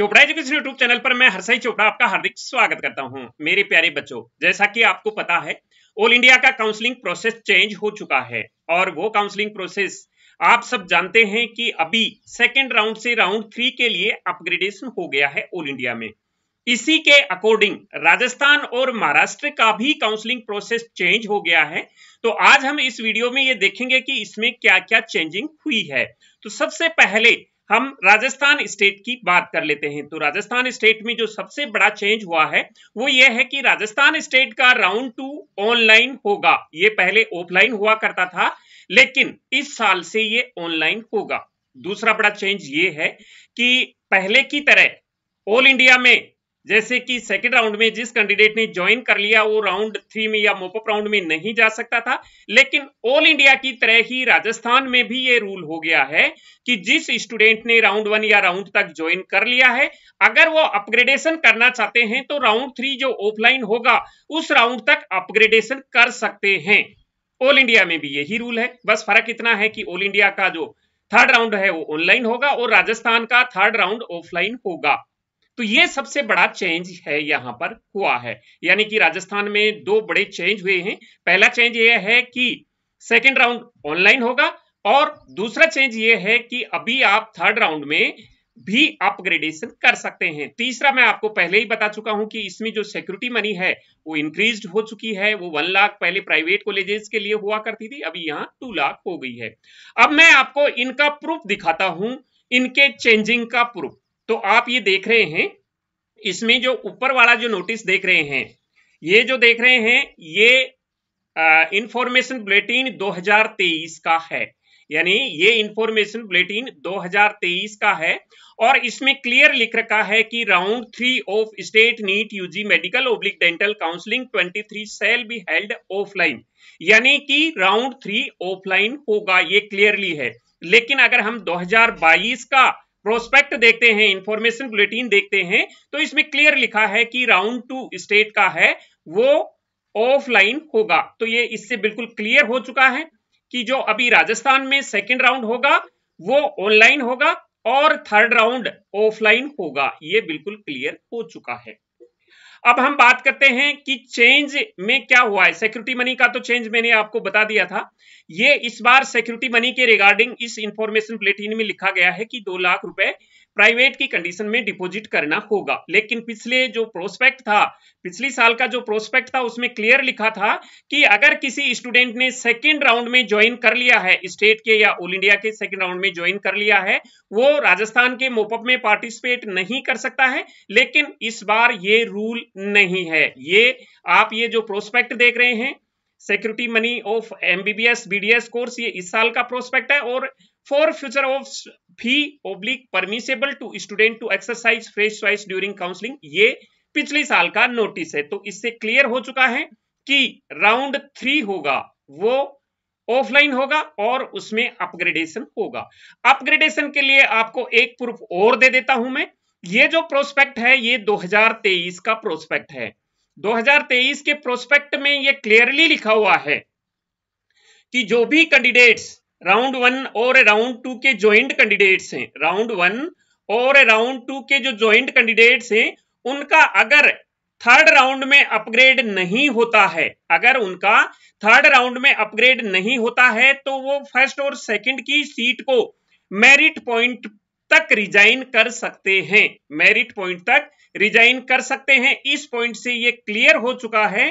Chopra education YouTube channel पर मैं हरसाई चोपड़ा आपका हार्दिक स्वागत करता हूं मेरे प्यारे बच्चों जैसा कि आपको पता है ऑल इंडिया का काउंसलिंग प्रोसेस चेंज हो चुका है और वो काउंसलिंग प्रोसेस आप सब जानते हैं कि अभी सेकेंड राउंड से राउंड थ्री के लिए अपग्रेडेशन हो गया है ऑल इंडिया में इसी के अकॉर्डिंग राजस्थान और महाराष्ट्र का भी काउंसलिंग प्रोसेस चेंज हो गया है तो आज हम इस वीडियो में ये देखेंगे कि इसमें क्या क्या चेंजिंग हुई है तो सबसे पहले हम राजस्थान स्टेट की बात कर लेते हैं तो राजस्थान स्टेट में जो सबसे बड़ा चेंज हुआ है वो ये है कि राजस्थान स्टेट का राउंड टू ऑनलाइन होगा ये पहले ऑफलाइन हुआ करता था लेकिन इस साल से ये ऑनलाइन होगा दूसरा बड़ा चेंज ये है कि पहले की तरह ऑल इंडिया में जैसे कि सेकेंड राउंड में जिस कैंडिडेट ने ज्वाइन कर लिया वो राउंड थ्री में या मोपअप राउंड में नहीं जा सकता था लेकिन ऑल इंडिया की तरह ही राजस्थान में भी ये रूल हो गया है कि जिस स्टूडेंट ने राउंड वन या राउंड तक ज्वाइन कर लिया है अगर वो अपग्रेडेशन करना चाहते हैं तो राउंड थ्री जो ऑफलाइन होगा उस राउंड तक अपग्रेडेशन कर सकते हैं ऑल इंडिया में भी यही रूल है बस फर्क इतना है कि ऑल इंडिया का जो थर्ड राउंड है वो ऑनलाइन होगा और राजस्थान का थर्ड राउंड ऑफलाइन होगा तो ये सबसे बड़ा चेंज है यहाँ पर हुआ है यानी कि राजस्थान में दो बड़े चेंज हुए हैं पहला चेंज ये है कि सेकेंड राउंड ऑनलाइन होगा और दूसरा चेंज ये है कि अभी आप थर्ड राउंड में भी अपग्रेडेशन कर सकते हैं तीसरा मैं आपको पहले ही बता चुका हूं कि इसमें जो सिक्योरिटी मनी है वो इंक्रीज हो चुकी है वो वन लाख पहले प्राइवेट कॉलेजेस के लिए हुआ करती थी अभी यहां टू लाख हो गई है अब मैं आपको इनका प्रूफ दिखाता हूं इनके चेंजिंग का प्रूफ तो आप ये देख रहे हैं इसमें जो ऊपर वाला जो नोटिस देख रहे हैं ये जो देख रहे हैं ये इंफॉर्मेशन बुलेटिन 2023 का है यानी ये इंफॉर्मेशन बुलेटिन 2023 का है और इसमें क्लियर लिख रखा है कि round three of state NEET UG medical oblique dental counselling 23 shall be held offline यानी कि राउंड थ्री ऑफलाइन होगा ये क्लियरली है लेकिन अगर हम 2022 का प्रोस्पेक्ट देखते हैं इंफॉर्मेशन बुलेटिन देखते हैं तो इसमें क्लियर लिखा है कि राउंड टू स्टेट का है वो ऑफलाइन होगा तो ये इससे बिल्कुल क्लियर हो चुका है कि जो अभी राजस्थान में सेकेंड राउंड होगा वो ऑनलाइन होगा और थर्ड राउंड ऑफलाइन होगा ये बिल्कुल क्लियर हो चुका है अब हम बात करते हैं कि चेंज में क्या हुआ है सिक्योरिटी मनी का तो चेंज मैंने आपको बता दिया था ये इस बार सिक्योरिटी मनी के रिगार्डिंग इस इंफॉर्मेशन प्लेटिन में लिखा गया है कि दो लाख रुपए प्राइवेट की कंडीशन में डिपॉजिट करना होगा लेकिन पिछले जो प्रोस्पेक्ट था पिछली साल का जो प्रोस्पेक्ट था उसमें क्लियर लिखा था कि अगर किसी स्टूडेंट ने सेकेंड राउंड में ज्वाइन कर लिया है स्टेट के या ऑल इंडिया के सेकेंड राउंड में ज्वाइन कर लिया है वो राजस्थान के मोपअप में पार्टिसिपेट नहीं कर सकता है लेकिन इस बार ये रूल नहीं है ये आप ये जो प्रोस्पेक्ट देख रहे हैं security money of MBBS BDS course ये इस साल का प्रोस्पेक्ट है और for future of fee oblique permissible to student to exercise fresh choice during counseling ये पिछले साल का नोटिस है तो इससे क्लियर हो चुका है कि राउंड थ्री होगा वो ऑफलाइन होगा और उसमें अपग्रेडेशन होगा अपग्रेडेशन के लिए आपको एक प्रूफ और दे देता हूं मैं ये जो प्रोस्पेक्ट है ये 2023 का प्रोस्पेक्ट है 2023 के प्रोस्पेक्ट में ये क्लियरली लिखा हुआ है कि जो भी कैंडिडेट्स राउंड वन और राउंड टू के ज्वाइंट कैंडिडेट्स हैं राउंड वन और राउंड टू के जो ज्वाइंट कैंडिडेट्स हैं उनका अगर थर्ड राउंड में अपग्रेड नहीं होता है अगर उनका थर्ड राउंड में अपग्रेड नहीं होता है तो वो फर्स्ट और सेकंड की सीट को मेरिट पॉइंट तक रिजाइन कर सकते हैं मेरिट पॉइंट तक रिजाइन कर सकते हैं इस पॉइंट से ये क्लियर हो चुका है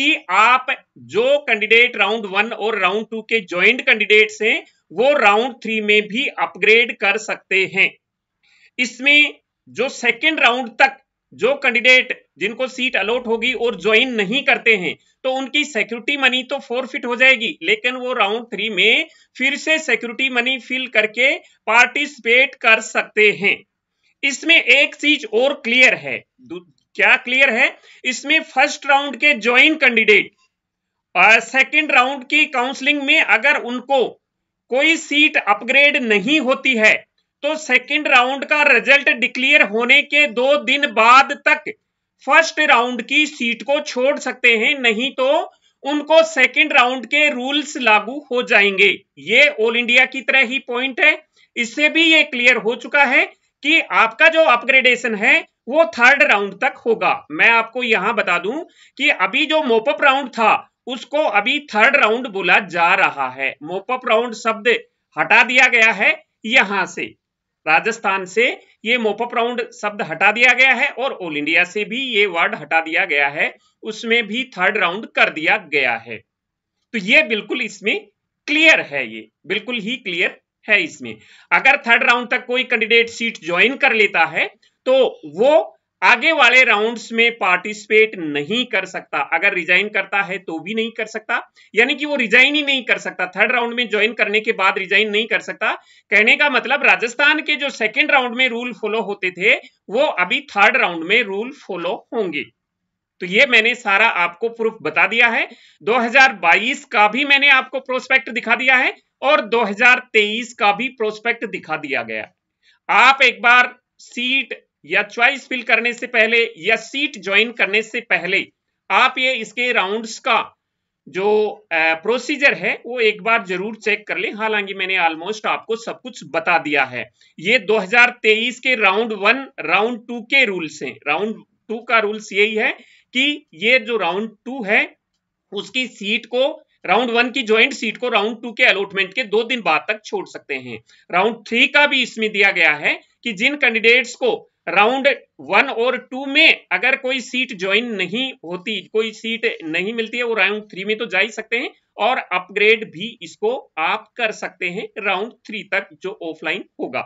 कि आप जो कैंडिडेट राउंड वन और राउंड टू के ज्वाइंट कैंडिडेट्स हैं वो राउंड थ्री में भी अपग्रेड कर सकते हैं इसमें जो सेकेंड राउंड तक जो कैंडिडेट जिनको सीट अलॉट होगी और ज्वाइन नहीं करते हैं तो उनकी सिक्योरिटी मनी तो फोरफिट हो जाएगी लेकिन वो राउंड थ्री में फिर से सिक्योरिटी मनी फिल करके पार्टिसिपेट कर सकते हैं इसमें एक चीज और क्लियर है क्या क्लियर है इसमें फर्स्ट राउंड के ज्वाइन कैंडिडेट और सेकंड राउंड की काउंसलिंग में अगर उनको कोई सीट अपग्रेड नहीं होती है तो सेकंड राउंड का रिजल्ट डिक्लेयर होने के दो दिन बाद तक फर्स्ट राउंड की सीट को छोड़ सकते हैं नहीं तो उनको सेकंड राउंड के रूल्स लागू हो जाएंगे ये ऑल इंडिया की तरह ही पॉइंट है इससे भी ये क्लियर हो चुका है कि आपका जो अपग्रेडेशन है वो थर्ड राउंड तक होगा मैं आपको यहां बता दूं कि अभी जो मोपअप राउंड था उसको अभी थर्ड राउंड बोला जा रहा है मोपअप राउंड शब्द हटा दिया गया है यहां से राजस्थान से ये मोपअप राउंड शब्द हटा दिया गया है और ऑल इंडिया से भी ये वर्ड हटा दिया गया है उसमें भी थर्ड राउंड कर दिया गया है तो ये बिल्कुल इसमें क्लियर है ये बिल्कुल ही क्लियर है इसमें अगर थर्ड राउंड तक कोई कैंडिडेट सीट ज्वाइन कर लेता है तो वो आगे वाले राउंड्स में पार्टिसिपेट नहीं कर सकता अगर रिजाइन करता है तो भी नहीं कर सकता यानी कि वो रिजाइन ही नहीं कर सकता थर्ड राउंड में ज्वाइन करने के बाद रिजाइन नहीं कर सकता कहने का मतलब राजस्थान के जो सेकंड राउंड में रूल फॉलो होते थे वो अभी थर्ड राउंड में रूल फॉलो होंगे तो ये मैंने सारा आपको प्रूफ बता दिया है दो का भी मैंने आपको प्रोस्पेक्ट दिखा दिया है और दो का भी प्रोस्पेक्ट दिखा दिया गया आप एक बार सीट या च्वाइस फिल करने से पहले या सीट ज्वाइन करने से पहले आप ये इसके राउंड्स का जो प्रोसीजर है वो एक बार जरूर चेक कर लें हालांकि मैंने ऑलमोस्ट आपको सब कुछ बता दिया है ये 2023 के राउंड वन राउंड टू के रूल्स हैं राउंड टू का रूल्स यही है कि ये जो राउंड टू है उसकी सीट को राउंड वन की ज्वाइंट सीट को राउंड टू के अलॉटमेंट के दो दिन बाद तक छोड़ सकते हैं राउंड थ्री का भी इसमें दिया गया है कि जिन कैंडिडेट्स को राउंड वन और टू में अगर कोई सीट ज्वाइन नहीं होती कोई सीट नहीं मिलती है वो राउंड थ्री में तो जा ही सकते हैं और अपग्रेड भी इसको आप कर सकते हैं राउंड थ्री तक जो ऑफलाइन होगा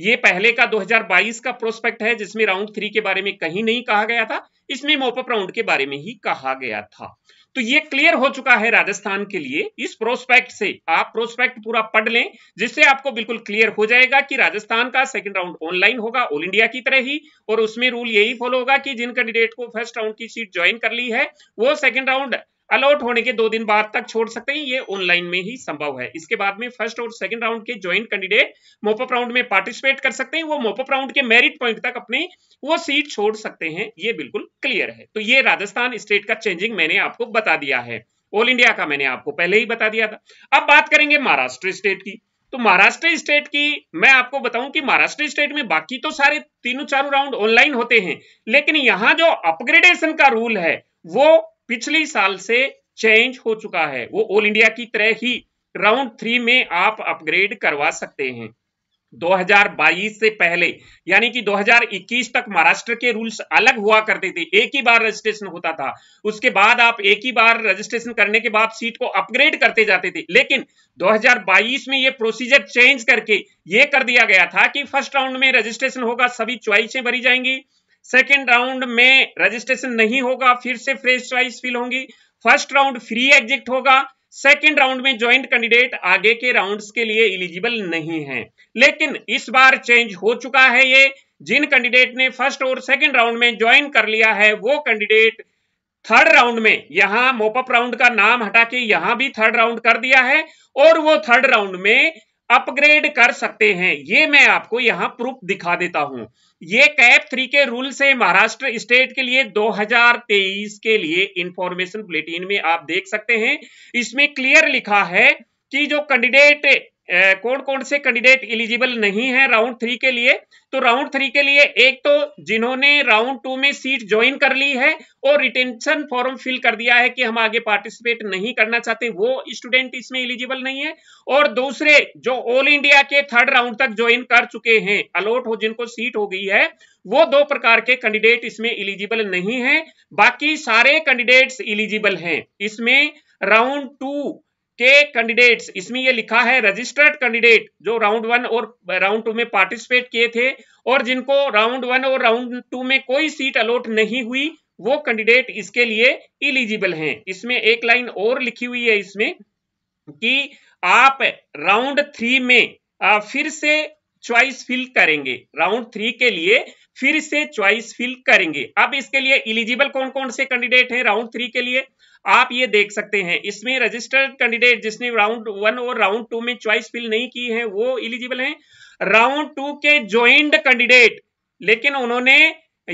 ये पहले का 2022 का प्रोस्पेक्ट है जिसमें राउंड थ्री के बारे में कहीं नहीं कहा गया था इसमें मोपअप राउंड के बारे में ही कहा गया था तो ये क्लियर हो चुका है राजस्थान के लिए इस प्रोस्पेक्ट से आप प्रोस्पेक्ट पूरा पढ़ लें जिससे आपको बिल्कुल क्लियर हो जाएगा कि राजस्थान का सेकंड राउंड ऑनलाइन होगा ऑल इंडिया की तरह ही और उसमें रूल यही फॉलो होगा कि जिन कैंडिडेट को फर्स्ट राउंड की सीट ज्वाइन कर ली है वो सेकंड राउंड अलॉट होने के दो दिन बाद तक छोड़ सकते हैं ये ऑनलाइन में ही संभव है इसके बाद में फर्स्ट और सेकंड राउंड के ज्वाइंट कैंडिडेट मोपअप राउंड में पार्टिसिपेट कर सकते हैं वो मोपअप राउंड के मेरिट पॉइंट तक अपने वो सीट छोड़ सकते हैं ये बिल्कुल क्लियर है तो ये राजस्थान स्टेट का चेंजिंग मैंने आपको बता दिया है ऑल इंडिया का मैंने आपको पहले ही बता दिया था अब बात करेंगे महाराष्ट्र स्टेट की तो महाराष्ट्र स्टेट की मैं आपको बताऊं कि महाराष्ट्र स्टेट में बाकी तो सारे तीनों चारों राउंड ऑनलाइन होते हैं लेकिन यहां जो अपग्रेडेशन का रूल है वो पिछले साल से चेंज हो चुका है वो ऑल इंडिया की तरह ही राउंड थ्री में आप अपग्रेड करवा सकते हैं 2022 से पहले यानी कि 2021 तक महाराष्ट्र के रूल्स अलग हुआ करते थे एक ही बार रजिस्ट्रेशन होता था उसके बाद आप एक ही बार रजिस्ट्रेशन करने के बाद सीट को अपग्रेड करते जाते थे लेकिन 2022 में ये प्रोसीजर चेंज करके ये कर दिया गया था कि फर्स्ट राउंड में रजिस्ट्रेशन होगा सभी च्वाइसें भरी जाएंगी सेकेंड राउंड में रजिस्ट्रेशन नहीं होगा फिर से फ्रेश चॉइस फिल होंगी फर्स्ट राउंड फ्री एग्जिट होगा सेकेंड राउंड में ज्वाइंट कैंडिडेट आगे के राउंड्स के लिए इलिजिबल नहीं है लेकिन इस बार चेंज हो चुका है ये जिन कैंडिडेट ने फर्स्ट और सेकेंड राउंड में ज्वाइन कर लिया है वो कैंडिडेट थर्ड राउंड में यहां मोपअप राउंड का नाम हटा के यहां भी थर्ड राउंड कर दिया है और वो थर्ड राउंड में अपग्रेड कर सकते हैं ये मैं आपको यहां प्रूफ दिखा देता हूं ये कैप थ्री के रूल से महाराष्ट्र स्टेट के लिए 2023 के लिए इंफॉर्मेशन बुलेटिन में आप देख सकते हैं इसमें क्लियर लिखा है कि जो कैंडिडेट कौन कौन से कैंडिडेट एलिजिबल नहीं है राउंड थ्री के लिए तो राउंड थ्री के लिए एक तो जिन्होंने राउंड टू में सीट ज्वाइन कर ली है और रिटेंशन फॉर्म फिल कर दिया है कि हम आगे पार्टिसिपेट नहीं करना चाहते वो स्टूडेंट इसमें एलिजिबल नहीं है और दूसरे जो ऑल इंडिया के थर्ड राउंड तक ज्वाइन कर चुके हैं अलॉट हो जिनको सीट हो गई है वो दो प्रकार के कैंडिडेट इसमें इलिजिबल नहीं है बाकी सारे कैंडिडेट इलिजिबल हैं इसमें राउंड टू के कैंडिडेट्स इसमें ये लिखा है रजिस्टर्ड कैंडिडेट जो राउंड वन और राउंड टू में पार्टिसिपेट किए थे और जिनको राउंड वन और राउंड टू में कोई सीट अलॉट नहीं हुई वो कैंडिडेट इसके लिए इलिजिबल हैं इसमें एक लाइन और लिखी हुई है इसमें कि आप राउंड थ्री में फिर से च्वाइस फिल करेंगे राउंड थ्री के लिए फिर से च्वाइस फिल करेंगे अब इसके लिए इलिजिबल कौन कौन से कैंडिडेट हैं राउंड थ्री के लिए आप ये देख सकते हैं इसमें रजिस्टर्ड कैंडिडेट जिसने राउंड वन और राउंड टू में च्वाइस फिल नहीं की है वो इलिजिबल हैं राउंड टू के ज्वाइंट कैंडिडेट लेकिन उन्होंने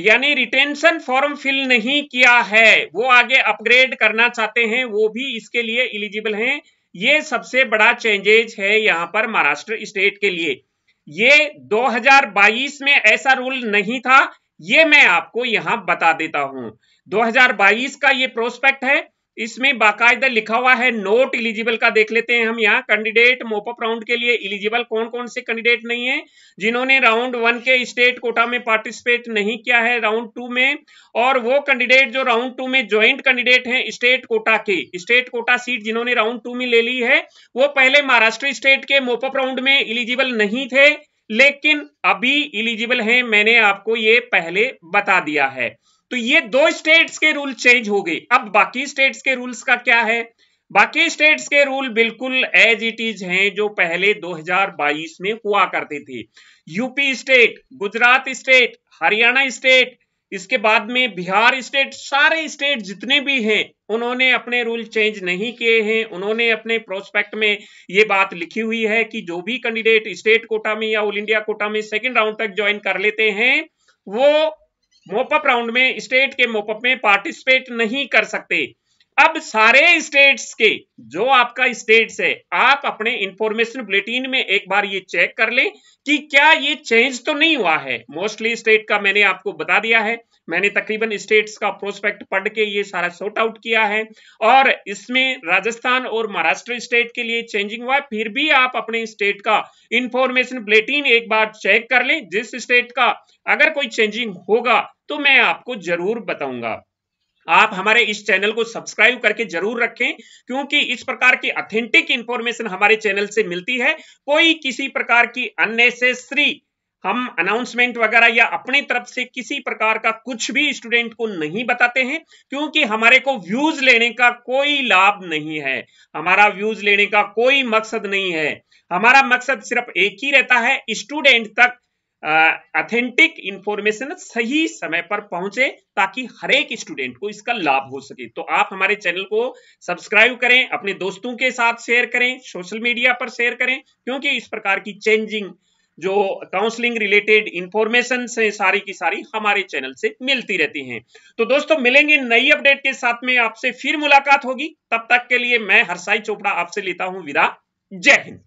यानी रिटेंशन फॉर्म फिल नहीं किया है वो आगे अपग्रेड करना चाहते हैं वो भी इसके लिए इलिजिबल हैं ये सबसे बड़ा चेंजेज है यहां पर महाराष्ट्र स्टेट के लिए ये 2022 में ऐसा रूल नहीं था ये मैं आपको यहां बता देता हूं 2022 का ये प्रोस्पेक्ट है इसमें बाकायदा लिखा हुआ है नोट इलिजिबल का देख लेते हैं हम यहाँ कैंडिडेट मोपअप राउंड के लिए इलिजिबल कौन कौन से कैंडिडेट नहीं है जिन्होंने राउंड वन के स्टेट कोटा में पार्टिसिपेट नहीं किया है राउंड टू में और वो कैंडिडेट जो राउंड टू में ज्वाइंट कैंडिडेट हैं स्टेट कोटा के स्टेट कोटा सीट जिन्होंने राउंड टू में ले ली है वो पहले महाराष्ट्र स्टेट के मोपअप राउंड में इलिजिबल नहीं थे लेकिन अभी इलिजिबल है मैंने आपको ये पहले बता दिया है तो ये दो स्टेट्स के रूल चेंज हो गए अब बाकी स्टेट्स के रूल्स का क्या है बाकी स्टेट्स के रूल बिल्कुल एज इट इज हैं जो पहले 2022 में हुआ करते थे UP state Gujarat state Haryana state इसके बाद में बिहार स्टेट सारे स्टेट जितने भी हैं उन्होंने अपने रूल चेंज नहीं किए हैं उन्होंने अपने प्रोस्पेक्ट में ये बात लिखी हुई है कि जो भी कैंडिडेट स्टेट कोटा में या ऑल इंडिया कोटा में सेकेंड राउंड तक ज्वाइन कर लेते हैं वो मोपअप राउंड में स्टेट के मोपअप में पार्टिसिपेट नहीं कर सकते अब सारे स्टेट्स के जो आपका स्टेट्स है आप अपने इंफॉर्मेशन बुलेटिन में एक बार ये चेक कर लें कि क्या ये चेंज तो नहीं हुआ है मोस्टली स्टेट का मैंने आपको बता दिया है मैंने तकरीबन स्टेट्स का प्रोस्पेक्ट पढ़ के ये सारा सॉर्ट आउट किया है और इसमें राजस्थान और महाराष्ट्र स्टेट के लिए चेंजिंग हुआ है फिर भी आप अपने स्टेट का इंफॉर्मेशन बुलेटिन एक बार चेक कर लें जिस स्टेट का अगर कोई चेंजिंग होगा तो मैं आपको जरूर बताऊंगा आप हमारे इस चैनल को सब्सक्राइब करके जरूर रखें क्योंकि इस प्रकार की अथेंटिक इंफॉर्मेशन हमारे चैनल से मिलती है कोई किसी प्रकार की अननेसेसरी हम अनाउंसमेंट वगैरह या अपने तरफ से किसी प्रकार का कुछ भी स्टूडेंट को नहीं बताते हैं क्योंकि हमारे को व्यूज लेने का कोई लाभ नहीं है हमारा व्यूज लेने का कोई मकसद नहीं है हमारा मकसद सिर्फ एक ही रहता है स्टूडेंट तक ऑथेंटिक इंफॉर्मेशन सही समय पर पहुंचे ताकि हरेक स्टूडेंट को इसका लाभ हो सके तो आप हमारे चैनल को सब्सक्राइब करें अपने दोस्तों के साथ शेयर करें सोशल मीडिया पर शेयर करें क्योंकि इस प्रकार की चेंजिंग जो काउंसलिंग रिलेटेड इंफॉर्मेशन से सारी की सारी हमारे चैनल से मिलती रहती हैं तो दोस्तों मिलेंगे नई अपडेट के साथ में आपसे फिर मुलाकात होगी तब तक के लिए मैं हरसाई चोपड़ा आपसे लेता हूं विदा जय हिंद